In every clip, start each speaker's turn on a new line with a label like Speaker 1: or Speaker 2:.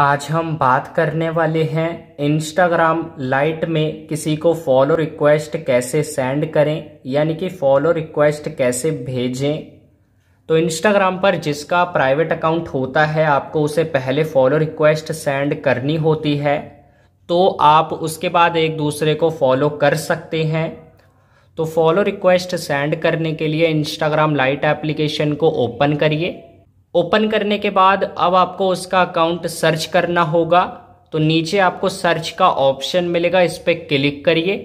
Speaker 1: आज हम बात करने वाले हैं इंस्टाग्राम लाइट में किसी को फॉलो रिक्वेस्ट कैसे सेंड करें यानी कि फॉलो रिक्वेस्ट कैसे भेजें तो इंस्टाग्राम पर जिसका प्राइवेट अकाउंट होता है आपको उसे पहले फॉलो रिक्वेस्ट सेंड करनी होती है तो आप उसके बाद एक दूसरे को फॉलो कर सकते हैं तो फॉलो रिक्वेस्ट सेंड करने के लिए इंस्टाग्राम लाइट एप्लीकेशन को ओपन करिए ओपन करने के बाद अब आपको उसका अकाउंट सर्च करना होगा तो नीचे आपको सर्च का ऑप्शन मिलेगा इस पर क्लिक करिए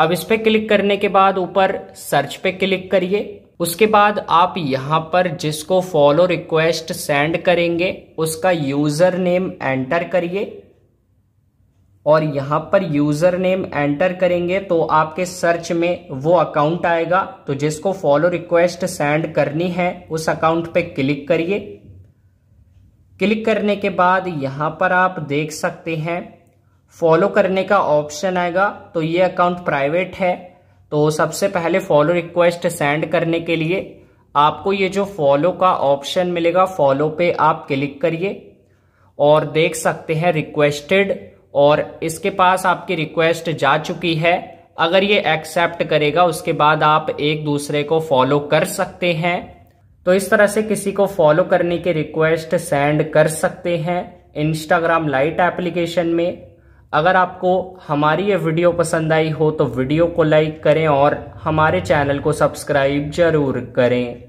Speaker 1: अब इस पर क्लिक करने के बाद ऊपर सर्च पे क्लिक करिए उसके बाद आप यहाँ पर जिसको फॉलो रिक्वेस्ट सेंड करेंगे उसका यूज़र नेम एंटर करिए और यहां पर यूजर नेम एंटर करेंगे तो आपके सर्च में वो अकाउंट आएगा तो जिसको फॉलो रिक्वेस्ट सेंड करनी है उस अकाउंट पे क्लिक करिए क्लिक करने के बाद यहां पर आप देख सकते हैं फॉलो करने का ऑप्शन आएगा तो ये अकाउंट प्राइवेट है तो सबसे पहले फॉलो रिक्वेस्ट सेंड करने के लिए आपको ये जो फॉलो का ऑप्शन मिलेगा फॉलो पे आप क्लिक करिए और देख सकते हैं रिक्वेस्टेड और इसके पास आपकी रिक्वेस्ट जा चुकी है अगर ये एक्सेप्ट करेगा उसके बाद आप एक दूसरे को फॉलो कर सकते हैं तो इस तरह से किसी को फॉलो करने की रिक्वेस्ट सेंड कर सकते हैं इंस्टाग्राम लाइट एप्लीकेशन में अगर आपको हमारी ये वीडियो पसंद आई हो तो वीडियो को लाइक करें और हमारे चैनल को सब्सक्राइब जरूर करें